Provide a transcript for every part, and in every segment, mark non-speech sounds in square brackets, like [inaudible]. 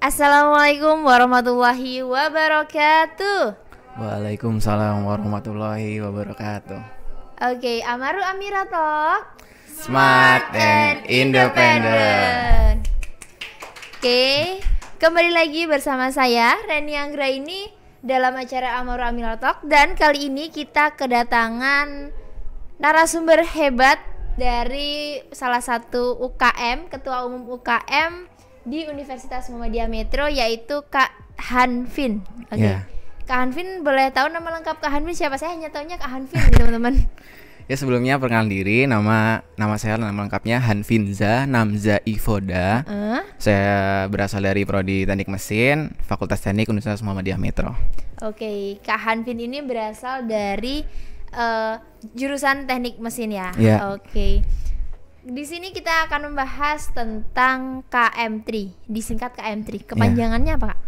Assalamualaikum warahmatullahi wabarakatuh. Waalaikumsalam warahmatullahi wabarakatuh. Oke, okay, Amaru Amirato. Smart and independent. Oke, okay, kembali lagi bersama saya Reni Anggra ini dalam acara Amaru Amirato dan kali ini kita kedatangan narasumber hebat dari salah satu UKM, ketua umum UKM di Universitas Muhammadiyah Metro yaitu Kak Hanfin. Oke. Okay. Ya. Yeah. Kak Hanfin boleh tahu nama lengkap Kak Hanfin siapa? Saya hanya tahunya Kak Hanfin [laughs] teman-teman. ya sebelumnya perkenalan diri nama nama saya nama lengkapnya Hanfinza Namza Ifoda. Uh. Saya berasal dari prodi Teknik Mesin, Fakultas Teknik Universitas Muhammadiyah Metro. Oke, okay. Kak Hanfin ini berasal dari uh, jurusan Teknik Mesin ya. Yeah. Oke. Okay. Di sini kita akan membahas tentang KM3, disingkat KM3. Iya. Kepanjangannya yeah. apa, Kak?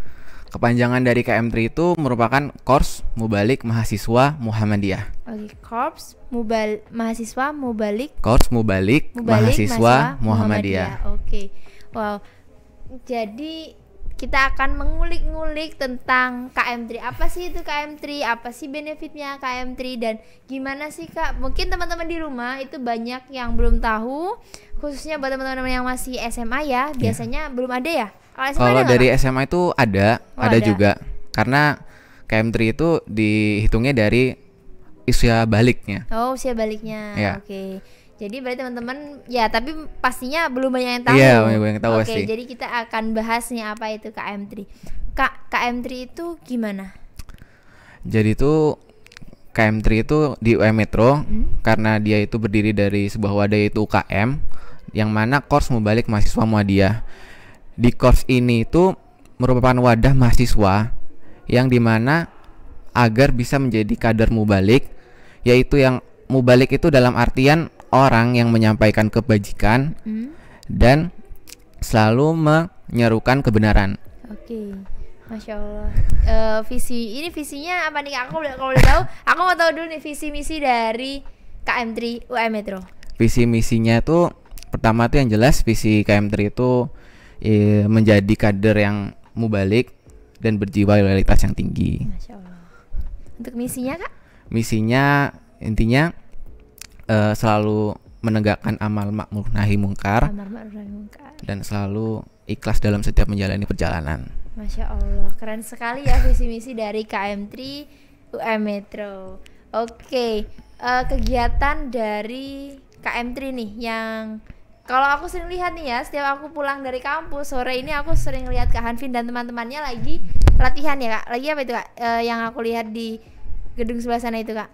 Kepanjangan dari KM3 itu merupakan Korps Mubalik Mahasiswa Muhammadiyah. Oke, okay, Korps Mubal Mahasiswa Mubalik. Korps Mubalik, Mubalik Mahasiswa, Mahasiswa Muhammadiyah. Muhammadiyah. Oke. Okay. Wow. Jadi kita akan mengulik-ngulik tentang KM3 apa sih itu KM3 apa sih benefitnya KM3 dan gimana sih kak mungkin teman-teman di rumah itu banyak yang belum tahu khususnya buat teman-teman yang masih SMA ya iya. biasanya yeah. belum ada ya kalau dari gak? SMA itu ada oh, ada, ada juga karena KM3 itu dihitungnya dari usia baliknya oh usia baliknya yeah. oke okay jadi berarti teman-teman ya tapi pastinya belum banyak yang tahu. Iya, banyak yang tahu Oke, pasti. jadi kita akan bahasnya apa itu KM3. Kak KM3 itu gimana? Jadi itu KM3 itu di UM Metro hmm? karena dia itu berdiri dari sebuah wadah yaitu UKM yang mana kors membalik mahasiswa Muhammadiyah. Di kors ini itu merupakan wadah mahasiswa yang dimana agar bisa menjadi kader mubalik yaitu yang mubalik itu dalam artian orang yang menyampaikan kebajikan hmm. dan selalu menyerukan kebenaran. Oke. Okay. Masya Allah. Uh, visi ini visinya apa nih? Aku kalau boleh tahu, aku mau tahu dulu nih visi misi dari KM3 UM Metro. Visi misinya tuh pertama tuh yang jelas visi KM3 itu e, menjadi kader yang mubalik dan berjiwa loyalitas yang tinggi. Masya Allah. Untuk misinya kak? Misinya intinya uh, selalu menegakkan amal makmur nahi mungkar, dan selalu ikhlas dalam setiap menjalani perjalanan. Masya Allah, keren sekali ya visi misi dari KM3 UM Metro. Oke, okay. uh, eh, kegiatan dari KM3 nih yang kalau aku sering lihat nih ya, setiap aku pulang dari kampus sore ini aku sering lihat Kak Hanfin dan teman-temannya lagi latihan ya Kak. Lagi apa itu Kak? Uh, yang aku lihat di gedung sebelah sana itu Kak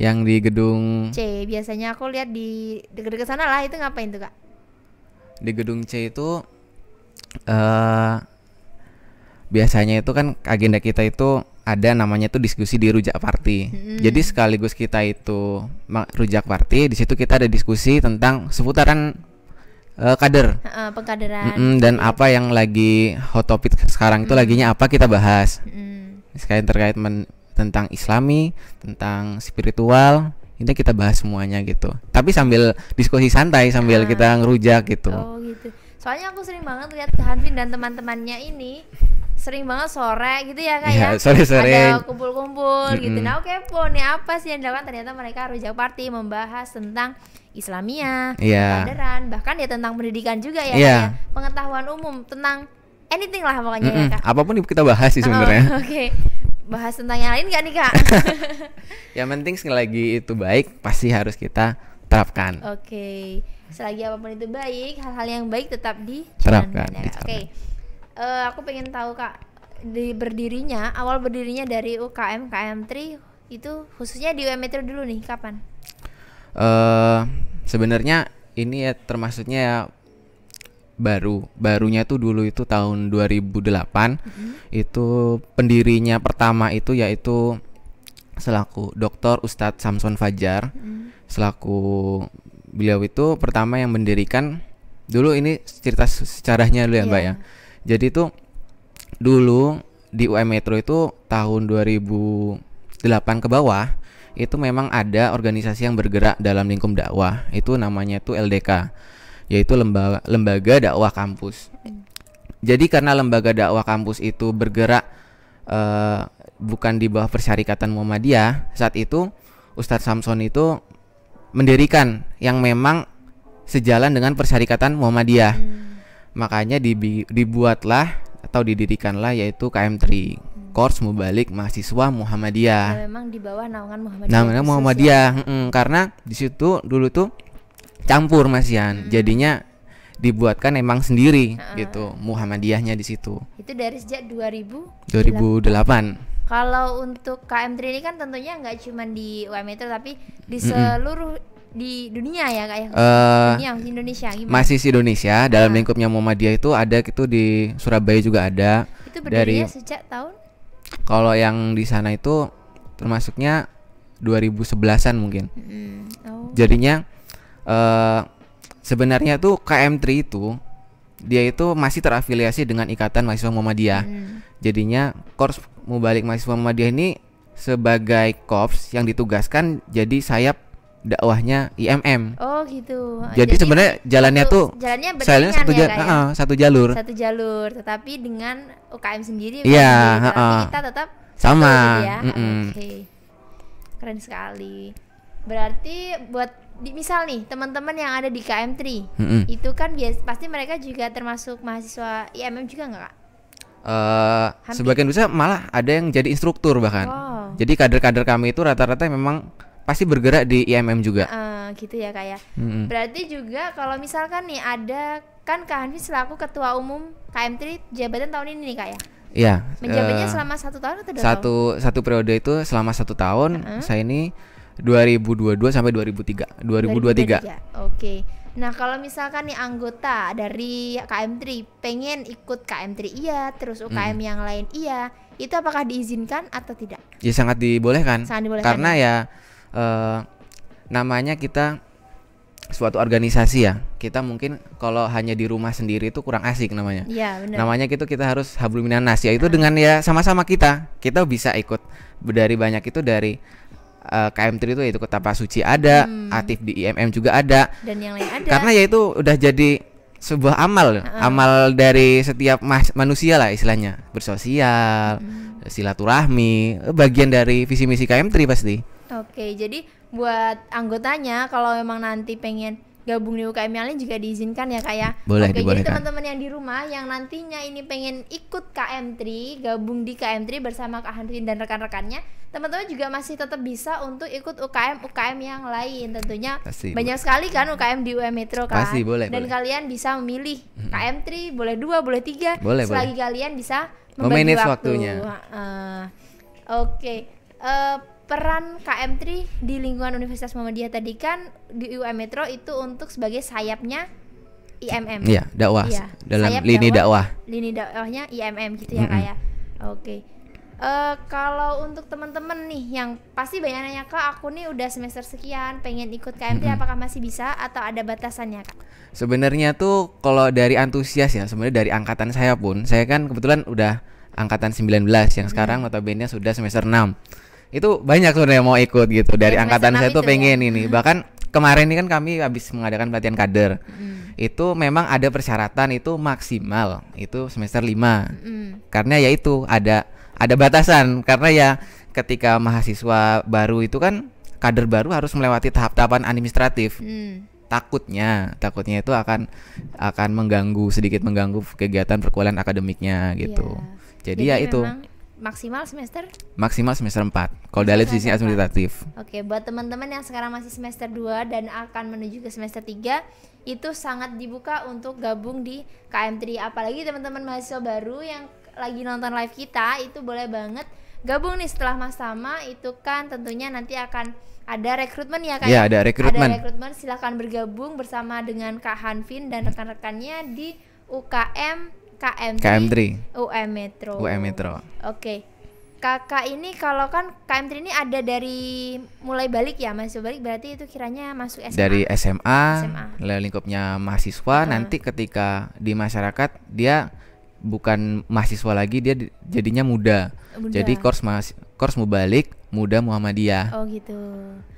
yang di gedung C. Biasanya aku lihat di deket-deket sana lah. Itu ngapain tuh kak? Di gedung C itu uh, biasanya itu kan agenda kita itu ada namanya tuh diskusi di rujak party. Hmm. Jadi sekaligus kita itu rujak party, di situ kita ada diskusi tentang seputaran uh, kader uh, pengkaderan mm -mm, dan iya. apa yang lagi hot topic sekarang hmm. itu laginya apa kita bahas Hmm. sekalian terkait men tentang islami, tentang spiritual, ini kita bahas semuanya gitu. Tapi sambil diskusi santai sambil nah. kita ngerujak gitu. Oh gitu. Soalnya aku sering banget lihat Hanvin dan teman-temannya ini sering banget sore gitu ya kak iya, ya sore sore ada kumpul-kumpul mm -hmm. gitu nah oke pun nih apa sih yang dilakukan ternyata mereka rujak party membahas tentang Islamia, yeah. Iya. kaderan, bahkan ya tentang pendidikan juga ya, yeah. Ya? pengetahuan umum tentang anything lah pokoknya mm -hmm. ya kak apapun kita bahas sih [laughs] oh, sebenarnya oh, oke okay bahas tentang yang lain gak nih kak? [laughs] yang penting sekali lagi itu baik pasti harus kita terapkan. Oke, okay. selagi apapun itu baik, hal-hal yang baik tetap diterapkan. Ya, Oke, okay. uh, eh, aku pengen tahu kak di berdirinya awal berdirinya dari UKM KM3 itu khususnya di UM dulu nih kapan? Uh, sebenarnya ini ya termasuknya ya baru. Barunya tuh dulu itu tahun 2008. Mm-hmm. Itu pendirinya pertama itu yaitu selaku Dr. Ustadz Samson Fajar. Mm-hmm. Selaku beliau itu pertama yang mendirikan dulu ini cerita sejarahnya dulu ya, yeah. Mbak ya. Iya. Jadi tuh dulu di UM Metro itu tahun 2008 ke bawah itu memang ada organisasi yang bergerak dalam lingkup dakwah itu namanya itu LDK yaitu lembaga lembaga dakwah kampus. Jadi karena lembaga dakwah kampus itu bergerak uh, bukan di bawah persyarikatan Muhammadiyah, saat itu Ustadz Samson itu mendirikan yang memang sejalan dengan persyarikatan Muhammadiyah. Hmm. Makanya dibi dibuatlah atau didirikanlah yaitu KM Tri Kors Mubalik Mahasiswa Muhammadiyah. Ya, memang di bawah naungan Muhammadiyah. Namanya Muhammadiyah, ya? hmm, karena di situ dulu tuh campur Mas Yan. Hmm. Jadinya dibuatkan emang sendiri uh huh gitu Muhammadiyahnya di situ. Itu dari sejak 2000 2008. Kalau untuk KM ini kan tentunya nggak cuma di UMI itu tapi di seluruh mm -mm. di dunia ya kayak uh, ya? eh, dunia Indonesia gimana? Masih Indonesia dalam lingkupnya Muhammadiyah itu ada itu di Surabaya juga ada. Itu dari sejak tahun Kalau yang di sana itu termasuknya 2011-an mungkin. -hmm. oh. Jadinya Eh, sebenarnya tuh KM3 itu dia itu masih terafiliasi dengan Ikatan Mahasiswa Muhammadiyah. Hmm. Jadinya Korps Mubalik Mahasiswa Muhammadiyah ini sebagai korps yang ditugaskan jadi sayap dakwahnya IMM. Oh gitu. Jadi, jadi sebenarnya jalannya satu, tuh jalannya jalannya satu, ya, uh, satu jalur. Satu jalur, tetapi dengan UKM sendiri. Iya. Yeah, uh, Kita tetap sama. Gitu ya. mm -mm. Oke, okay. keren sekali. Berarti buat di, misal nih teman-teman yang ada di KM3 mm-hmm. itu kan bias, pasti mereka juga termasuk mahasiswa IMM juga nggak kak? Uh, sebagian besar malah ada yang jadi instruktur bahkan. Oh. Jadi kader-kader kami itu rata-rata memang pasti bergerak di IMM juga. Uh, gitu ya kayak. Ya. Mm-hmm. Berarti juga kalau misalkan nih ada kan Kak Hanfi selaku ketua umum KM3 jabatan tahun ini nih kak ya? Iya. Menjabatnya uh, selama satu tahun atau dua satu, tahun? Satu satu periode itu selama satu tahun uh-huh. saya ini 2022 sampai 2003 2023. 2023. Oke. Nah, kalau misalkan nih anggota dari KM3 pengen ikut KM3 iya, terus UKM hmm. yang lain iya, itu apakah diizinkan atau tidak? Ya sangat dibolehkan. Sangat dibolehkan. Karena ya? ya eh, namanya kita suatu organisasi ya. Kita mungkin kalau hanya di rumah sendiri itu kurang asik namanya. Iya, benar. Namanya gitu kita harus habluminanas Itu ya, itu dengan ya sama-sama kita. Kita bisa ikut dari banyak itu dari uh, eh, KM3 itu yaitu Kota Pasuci ada, hmm. aktif di IMM juga ada. Dan yang lain ada. Karena yaitu udah jadi sebuah amal, uh -uh. amal dari setiap manusia lah istilahnya, bersosial, hmm. silaturahmi, bagian dari visi misi KM3 pasti. Oke, jadi buat anggotanya kalau memang nanti pengen gabung di UKM yang lain juga diizinkan ya kak ya boleh Oke, jadi teman-teman yang di rumah yang nantinya ini pengen ikut KM3 gabung di KM3 bersama Kak Handrin dan rekan-rekannya teman-teman juga masih tetap bisa untuk ikut UKM UKM yang lain tentunya Pasti, banyak boleh. sekali kan UKM di UM Metro kan Pasti, boleh, dan boleh. kalian bisa memilih KM3 boleh dua boleh tiga boleh, selagi boleh. kalian bisa membagi Memanage waktu. waktunya uh, oke okay. uh, eh, peran KM3 di lingkungan Universitas Muhammadiyah tadi kan di UM Metro itu untuk sebagai sayapnya IMM. Iya, dakwah. Iya. Dalam Sayap lini dakwah, dakwah. Lini dakwahnya IMM gitu ya, mm -hmm. Kak ya. Oke. Okay. Uh, eh, kalau untuk teman-teman nih yang pasti banyak nanya kak aku nih udah semester sekian pengen ikut KM3 mm -hmm. apakah masih bisa atau ada batasannya kak? Sebenarnya tuh kalau dari antusias ya sebenarnya dari angkatan saya pun saya kan kebetulan udah angkatan 19 yang sekarang mm -hmm. notabene sudah semester 6 itu banyak sebenarnya mau ikut gitu dari ya, angkatan saya tuh ya? pengen ya? ini hmm. bahkan kemarin ini kan kami habis mengadakan pelatihan kader mm. itu memang ada persyaratan itu maksimal itu semester 5 mm. karena ya itu ada ada batasan karena ya ketika mahasiswa baru itu kan kader baru harus melewati tahap-tahapan administratif mm. takutnya takutnya itu akan akan mengganggu sedikit mengganggu kegiatan perkuliahan akademiknya gitu yeah. jadi, jadi ya itu maksimal semester? Maksimal semester 4. Kalau dalam sisi administratif. Oke, okay, buat teman-teman yang sekarang masih semester 2 dan akan menuju ke semester 3, itu sangat dibuka untuk gabung di KM3. Apalagi teman-teman mahasiswa baru yang lagi nonton live kita, itu boleh banget gabung nih setelah Mas sama. itu kan tentunya nanti akan ada rekrutmen ya Kak. Iya, ada rekrutmen. Ada rekrutmen, silahkan bergabung bersama dengan Kak Hanvin dan rekan-rekannya di UKM KM3, KM3. UM Metro. UM Metro. Oke. Okay. Kakak ini kalau kan KM3 ini ada dari mulai balik ya, masuk balik berarti itu kiranya masuk SMA. Dari SMA, SMA. lingkupnya mahasiswa, uh. nanti ketika di masyarakat dia bukan mahasiswa lagi, dia jadinya muda. muda. Jadi kurs mas mau balik, Muda Muhammadiyah. Oh gitu.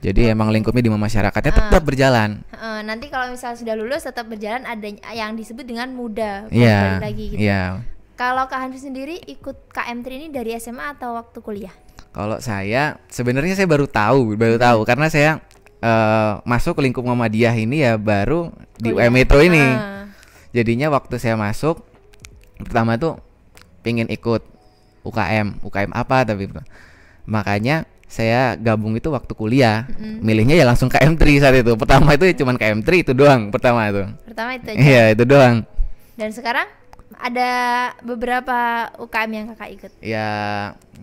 Jadi oh. emang lingkupnya di masyarakatnya ah. tetap berjalan. Uh, nanti kalau misalnya sudah lulus tetap berjalan ada yang disebut dengan muda. Iya. lagi gitu. Iya. Kalau Kak Hanfi sendiri ikut KM 3 ini dari SMA atau waktu kuliah? Kalau saya sebenarnya saya baru tahu, baru hmm. tahu karena saya uh, masuk ke lingkup Muhammadiyah ini ya baru di UM Metro ini. Uh. Jadinya waktu saya masuk pertama tuh pingin ikut UKM, UKM apa tapi makanya saya gabung itu waktu kuliah mm-hmm. milihnya ya langsung ke M3 saat itu pertama itu ya cuman ke M3 itu doang pertama itu pertama itu aja iya itu doang dan sekarang ada beberapa UKM yang kakak ikut ya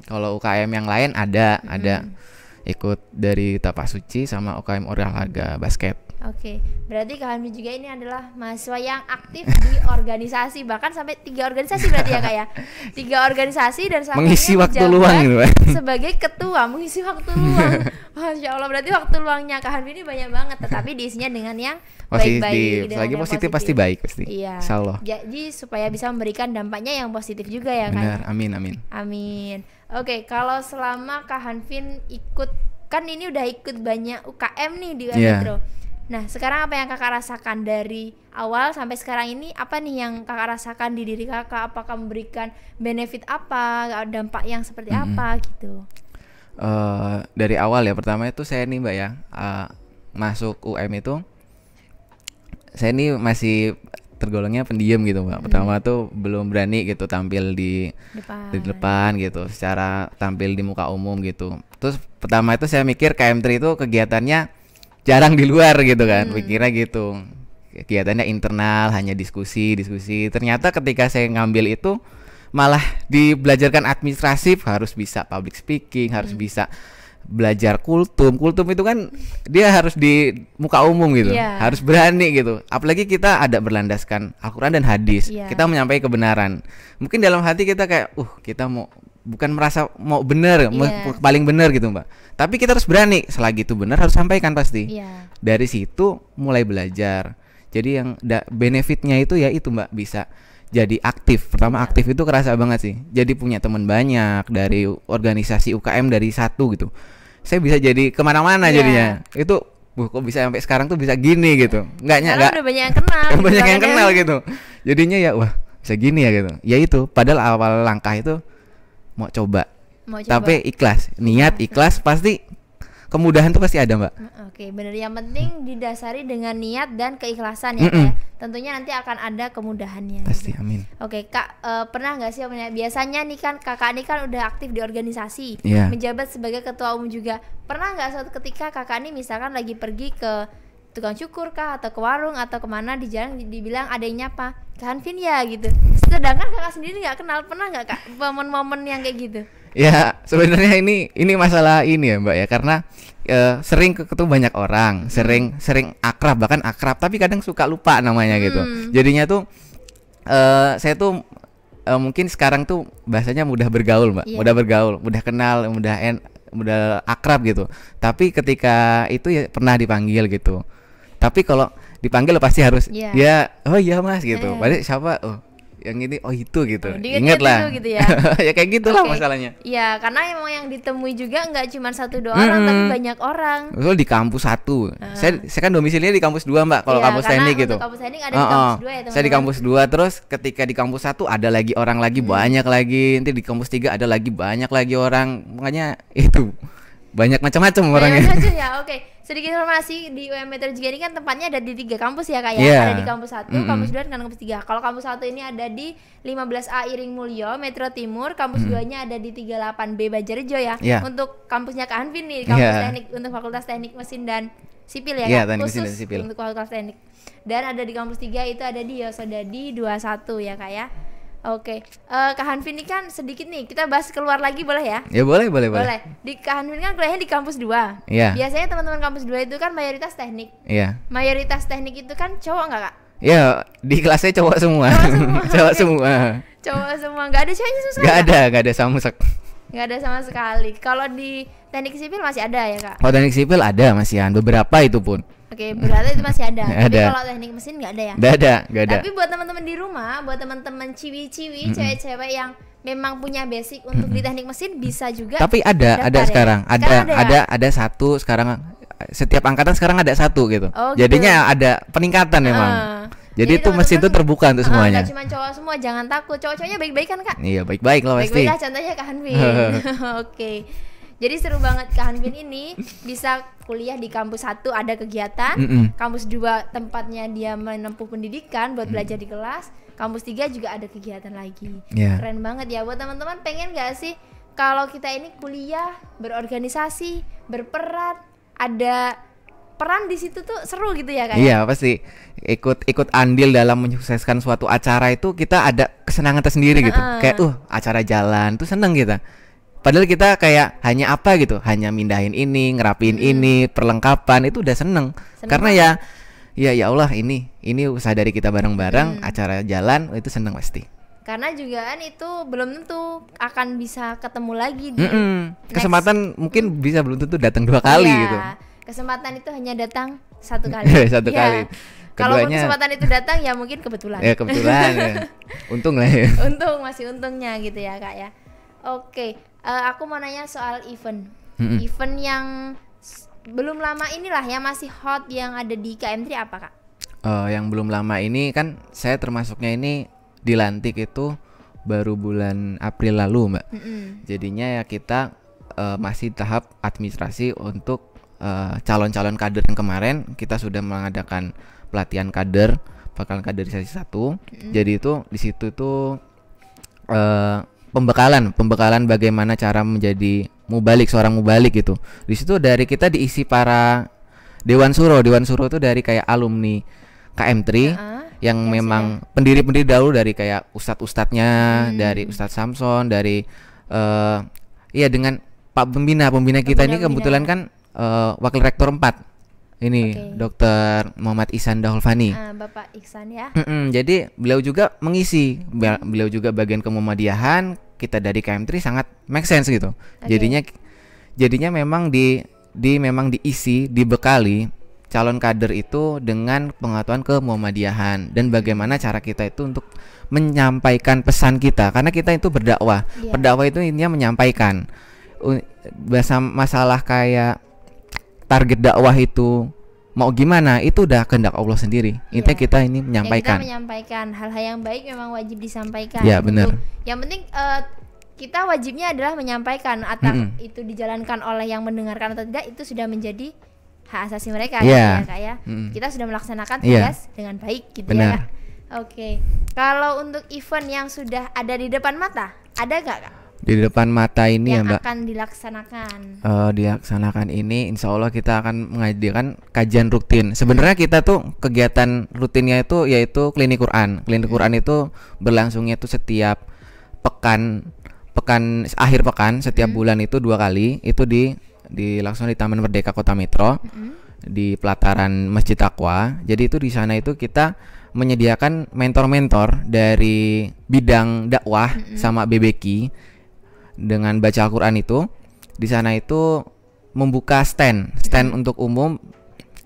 kalau UKM yang lain ada mm-hmm. ada ikut dari Tapak Suci sama UKM olahraga basket Oke, okay. berarti Kak Hamdi juga ini adalah mahasiswa yang aktif di [laughs] organisasi bahkan sampai tiga organisasi berarti ya kak ya, [laughs] tiga organisasi dan mengisi waktu luang gitu [laughs] sebagai ketua mengisi waktu luang. Masya Allah berarti waktu luangnya Kak Hamdi ini banyak banget, tetapi diisinya dengan yang baik-baik. Lagi positif, positif pasti baik pasti. Iya. Insya Allah. Jadi supaya bisa memberikan dampaknya yang positif juga ya kak. Ya? Benar, amin amin. Amin. Oke, okay, kalau selama Kak Hanfin ikut kan ini udah ikut banyak UKM nih di yeah. Iya. Nah, sekarang apa yang kakak rasakan dari awal sampai sekarang ini? Apa nih yang kakak rasakan di diri kakak? Apakah memberikan benefit apa, dampak yang seperti hmm apa gitu? Uh, dari awal ya, pertama itu saya nih mbak ya uh, masuk UM itu, saya nih masih tergolongnya pendiam gitu mbak. Pertama hmm. tuh belum berani gitu tampil di depan. di depan gitu, secara tampil di muka umum gitu. Terus pertama itu saya mikir KM3 itu kegiatannya jarang di luar gitu kan hmm. pikirnya gitu kegiatannya internal hanya diskusi diskusi ternyata ketika saya ngambil itu malah dibelajarkan administratif harus bisa public speaking harus hmm. bisa belajar kultum kultum itu kan dia harus di muka umum gitu yeah. harus berani gitu apalagi kita ada berlandaskan Al-Quran dan hadis yeah. kita menyampaikan kebenaran mungkin dalam hati kita kayak uh kita mau bukan merasa mau benar yeah. Iya. paling benar gitu mbak tapi kita harus berani selagi itu benar harus sampaikan pasti yeah. dari situ mulai belajar jadi yang da benefitnya itu ya itu mbak bisa jadi aktif pertama iya. aktif itu kerasa banget sih jadi punya teman banyak dari organisasi UKM dari satu gitu saya bisa jadi kemana-mana yeah. jadinya itu Wah, kok bisa sampai sekarang tuh bisa gini gitu nggak nyangka banyak yang kenal gitu banyak yang kenal gitu jadinya ya wah bisa gini ya gitu ya itu padahal awal langkah itu mau coba. Mau coba. Tapi ikhlas, niat iya. ikhlas pasti kemudahan tuh pasti ada mbak. Oke okay, benar yang penting mm. didasari dengan niat dan keikhlasan ya. ya. Tentunya nanti akan ada kemudahannya. Gitu. Pasti amin. Oke okay, kak uh, pernah nggak sih ya? biasanya nih kan kakak ini kan udah aktif di organisasi, yeah. menjabat sebagai ketua umum juga. Pernah nggak suatu ketika kakak ini misalkan lagi pergi ke tukang cukur kah atau ke warung atau kemana di jalan dibilang ada yang nyapa kan ya gitu sedangkan kakak sendiri nggak kenal pernah nggak kak momen-momen yang kayak gitu ya sebenarnya ini ini masalah ini ya mbak ya karena e, sering ketemu banyak orang hmm. sering sering akrab bahkan akrab tapi kadang suka lupa namanya gitu hmm. jadinya tuh e, saya tuh e, mungkin sekarang tuh bahasanya mudah bergaul mbak yeah. mudah bergaul mudah kenal mudah en mudah akrab gitu tapi ketika itu ya pernah dipanggil gitu tapi kalau dipanggil pasti harus ya, ya oh iya mas gitu eh. Iya. padahal siapa oh yang ini oh itu gitu oh, ingat lah gitu ya [laughs] ya kayak gitu okay. lah masalahnya ya karena emang yang ditemui juga nggak cuma satu dua hmm. orang tapi banyak orang betul di kampus satu uh. saya saya kan domisilinya di kampus dua mbak kalau ya, kampus teknik gitu kampus teknik ada oh, di kampus dua ya teman-teman saya di kampus dua terus ketika di kampus satu ada lagi orang lagi hmm. banyak lagi nanti di kampus tiga ada lagi banyak lagi orang makanya itu banyak macam-macam orangnya. macam ya, [laughs] oke. Okay. Sedikit informasi di UMB Terjaga ini kan tempatnya ada di tiga kampus ya kak ya. Yeah. Ada di kampus satu, mm -hmm. kampus dua, dan kampus tiga. Kalau kampus satu ini ada di 15A Iring Mulyo, Metro Timur. Kampus mm. duanya ada di 38B Banjarjo ya. Yeah. Untuk kampusnya Kak Anvin nih, kampus yeah. teknik untuk Fakultas Teknik Mesin dan Sipil ya yeah, kak. Khusus dan sipil. untuk Fakultas Teknik. Dan ada di kampus tiga itu ada di Yosodadi 21 ya kak ya. Oke, okay. uh, eh, Kak Hanfin ini kan sedikit nih, kita bahas keluar lagi boleh ya? Ya boleh, boleh, boleh. boleh. Di Kak Hanfin kan kuliahnya di kampus 2 Iya. Yeah. Biasanya teman-teman kampus 2 itu kan mayoritas teknik. Iya. Yeah. Mayoritas teknik itu kan cowok nggak kak? Iya, di kelasnya cowok semua. Cowok semua. [laughs] cowok semua. nggak ada ceweknya susah. Nggak ya? ada, nggak ada sama sek. Nggak ada sama sekali. Kalau di teknik sipil masih ada ya kak? Kalau teknik sipil ada masih ada beberapa itu pun. Oke, berarti itu masih [laughs] ada. Tapi kalau teknik mesin nggak ada ya? Nggak ada, nggak ada. Tapi buat teman-teman di rumah, buat teman-teman ciwi-ciwi, cewek-cewek yang memang punya basic untuk di teknik mesin bisa juga. Tapi ada, ya? ada sekarang. Ada, ya? ada, ada, satu sekarang. Setiap angkatan sekarang ada satu gitu. Oh, gitu. Jadinya ada peningkatan memang. Ah. Jadi, itu mesin itu terbuka untuk ah, semuanya. Uh, cuma cowok semua, jangan takut. Cowok-cowoknya baik-baik kan, Kak? Iya, baik-baik lah pasti. Baik-baik lah contohnya Kak Hanwi. [laughs] [laughs] Oke. Jadi seru banget ke Hanbin ini bisa kuliah di kampus satu ada kegiatan, mm -mm. kampus dua tempatnya dia menempuh pendidikan buat mm. belajar di kelas, kampus tiga juga ada kegiatan lagi. Yeah. Keren banget ya buat teman-teman pengen gak sih kalau kita ini kuliah, berorganisasi, berperan, ada peran di situ tuh seru gitu ya kan? Iya pasti ikut ikut andil dalam menyukseskan suatu acara itu kita ada kesenangan tersendiri gitu kayak uh acara jalan tuh seneng kita Padahal kita kayak hanya apa gitu, hanya mindahin ini, ngerapin hmm. ini, perlengkapan itu udah seneng. seneng. Karena ya ya ya Allah ini ini usaha dari kita bareng-bareng, hmm. acara jalan itu seneng pasti. Karena juga kan itu belum tentu akan bisa ketemu lagi di hmm -mm. kesempatan next. mungkin bisa belum tentu datang dua kali ya, gitu. Kesempatan itu hanya datang satu [laughs] kali. Iya, satu ya. kali. Kalau kesempatan itu datang ya mungkin kebetulan. Ya kebetulan. ya. [laughs] Untung lah ya. Untung masih untungnya gitu ya kak ya. Oke, uh, aku mau nanya soal event hmm. event yang belum lama inilah yang masih hot yang ada di KM3 apa kak? Uh, yang belum lama ini kan saya termasuknya ini dilantik itu baru bulan April lalu mbak. Mm -hmm. Jadinya ya kita uh, masih tahap administrasi untuk calon-calon uh, kader yang kemarin kita sudah mengadakan pelatihan kader bakal kaderisasi satu. Mm -hmm. Jadi itu di situ tuh uh, pembekalan, pembekalan bagaimana cara menjadi mubalik seorang mubalik gitu. Di situ dari kita diisi para Dewan Suro, Dewan Suro itu dari kayak alumni KM3 uh -huh. yang yes, memang pendiri-pendiri dahulu dari kayak ustadz-ustadznya, hmm. dari Ustadz Samson, dari uh, iya dengan Pak pembina pembina kita pembina, ini kebetulan pembina. kan uh, wakil rektor 4 ini okay. dokter Muhammad Ihsan Daholfani. Uh, ah, Bapak Ihsan ya. Mm-mm, jadi beliau juga mengisi, mm. beliau juga bagian kemumadiahan. Kita dari KM3 sangat make sense gitu. Okay. Jadinya, jadinya memang di di memang diisi, dibekali calon kader itu dengan pengetahuan ke Muhammadiyahan dan bagaimana cara kita itu untuk menyampaikan pesan kita karena kita itu berdakwah. Yeah. Berdakwah itu intinya menyampaikan. Bahasa masalah kayak target dakwah itu mau gimana itu udah kehendak Allah sendiri. Intinya iya. kita ini menyampaikan. kita menyampaikan hal-hal yang baik memang wajib disampaikan. ya benar. Yang penting uh, kita wajibnya adalah menyampaikan atau -hmm. itu dijalankan oleh yang mendengarkan atau tidak itu sudah menjadi hak asasi mereka gitu yeah. ya kak ya. -hmm. Kita sudah melaksanakan iya. tugas yeah. dengan baik gitu ya. benar. ya. Oke. Okay. Kalau untuk event yang sudah ada di depan mata, ada gak kak? di depan mata ini ya, yang ya mbak akan dilaksanakan uh, dilaksanakan ini insya Allah kita akan mengadakan kajian rutin sebenarnya kita tuh kegiatan rutinnya itu yaitu klinik Quran klinik hmm. Quran itu berlangsungnya itu setiap pekan pekan akhir pekan setiap hmm. bulan itu dua kali itu di dilaksanakan di Taman Merdeka Kota Metro hmm. di pelataran Masjid Taqwa jadi itu di sana itu kita menyediakan mentor-mentor dari bidang dakwah hmm. sama BBQ dengan baca Al-Qur'an itu di sana itu membuka stand, stand iya. untuk umum.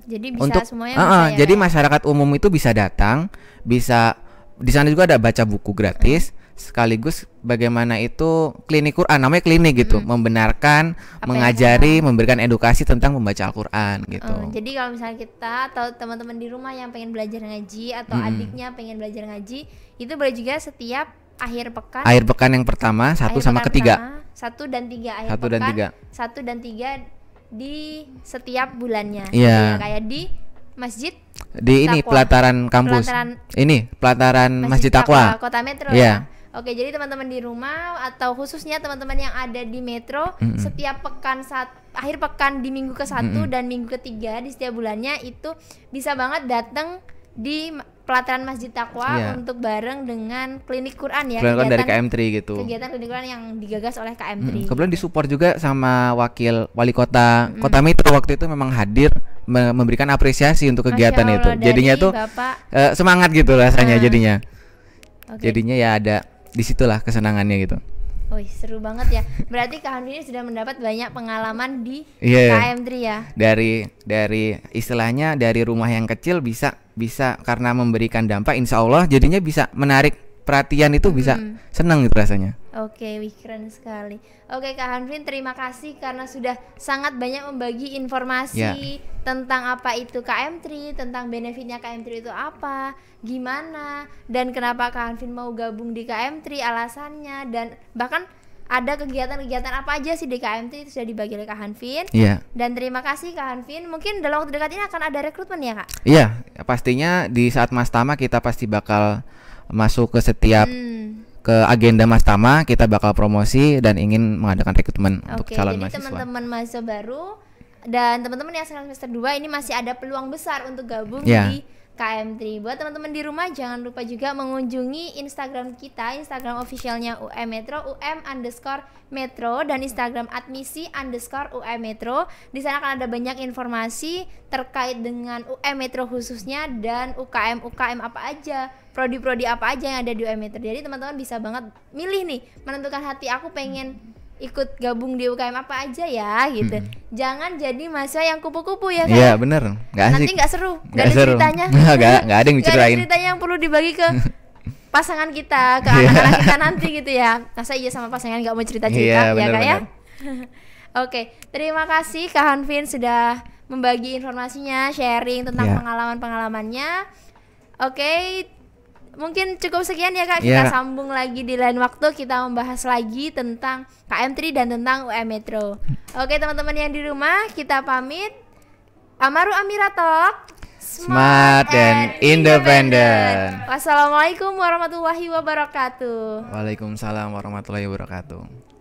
Jadi bisa untuk, semuanya uh, uh, ya. Jadi masyarakat umum itu bisa datang, bisa di sana juga ada baca buku gratis. Hmm sekaligus bagaimana itu klinik Quran namanya klinik gitu -hmm. membenarkan Apa mengajari memberikan edukasi tentang membaca Al-Quran gitu mm, jadi kalau misalnya kita atau teman-teman di rumah yang pengen belajar ngaji atau mm. adiknya pengen belajar ngaji itu boleh juga setiap akhir pekan akhir pekan yang pertama satu sama ketiga pertama, satu dan tiga akhir satu pekan, dan tiga satu dan tiga di setiap bulannya yeah. Ya, kayak di masjid di ini Takwa. pelataran kampus pelataran, ini pelataran masjid, masjid Takwa, Takwa kota metro yeah. ya Oke, jadi teman-teman di rumah atau khususnya teman-teman yang ada di metro, mm -hmm. setiap pekan saat akhir pekan di minggu ke satu mm -hmm. dan minggu ketiga di setiap bulannya itu bisa banget datang di pelatihan Masjid Takwa iya. untuk bareng dengan klinik Quran ya. Kegiatan dari KM3 gitu. Kegiatan klinik Quran yang digagas oleh KM3. Hmm. Kebetulan disupport juga sama wakil wali kota hmm. Kota Mitra waktu itu memang hadir memberikan apresiasi untuk kegiatan Allah, itu. Jadinya tuh Bapak, eh, semangat gitu rasanya hmm. jadinya. Okay. Jadinya ya ada di situlah kesenangannya gitu. Wih seru banget ya. Berarti Kak ini sudah mendapat banyak pengalaman di yeah. KM3 ya. Dari dari istilahnya dari rumah yang kecil bisa bisa karena memberikan dampak insya Allah jadinya bisa menarik perhatian itu bisa hmm. senang gitu rasanya. Oke, okay, wih keren sekali. Oke okay, Kak Hanfin terima kasih karena sudah sangat banyak membagi informasi yeah. tentang apa itu KM3, tentang benefitnya KM3 itu apa, gimana, dan kenapa Kak Hanfin mau gabung di KM3, alasannya, dan bahkan ada kegiatan-kegiatan apa aja sih di KM3 itu sudah dibagi oleh Kak Hanfin. Iya. Yeah. Dan terima kasih Kak Hanfin. Mungkin dalam waktu dekat ini akan ada rekrutmen ya Kak? Iya, yeah, pastinya di saat Mas Tama kita pasti bakal masuk ke setiap hmm. ke agenda Mas Tama kita bakal promosi dan ingin mengadakan rekrutmen okay, untuk calon jadi mahasiswa. teman-teman mahasiswa baru dan teman-teman yang sekarang semester 2 ini masih ada peluang besar untuk gabung yeah. di KM3. Buat teman-teman di rumah jangan lupa juga mengunjungi Instagram kita, Instagram officialnya UM Metro, UM underscore Metro dan Instagram admisi underscore UM Metro. Di sana akan ada banyak informasi terkait dengan UM Metro khususnya dan UKM UKM apa aja, prodi-prodi apa aja yang ada di UM Metro. Jadi teman-teman bisa banget milih nih menentukan hati aku pengen ikut gabung di UKM apa aja ya gitu. Hmm. Jangan jadi mahasiswa yang kupu-kupu ya kan. Iya, benar, Gak asik. Nanti enggak seru, Enggak ada seru. ceritanya. gak, [laughs] enggak ada yang diceritain. ada ceritanya yang perlu dibagi ke [laughs] pasangan kita, ke iya. anak-anak kita nanti gitu ya. Masa iya sama pasangan gak mau cerita-cerita yeah, ya Kak ya? [laughs] Oke, terima kasih Kak Hanvin sudah membagi informasinya, sharing tentang iya. pengalaman-pengalamannya. Oke, mungkin cukup sekian ya kak kita yeah. sambung lagi di lain waktu kita membahas lagi tentang KM3 dan tentang UM Metro oke teman-teman yang di rumah kita pamit Amaru Talk Smart, Smart and, and independent. independent. Wassalamualaikum warahmatullahi wabarakatuh. Waalaikumsalam warahmatullahi wabarakatuh.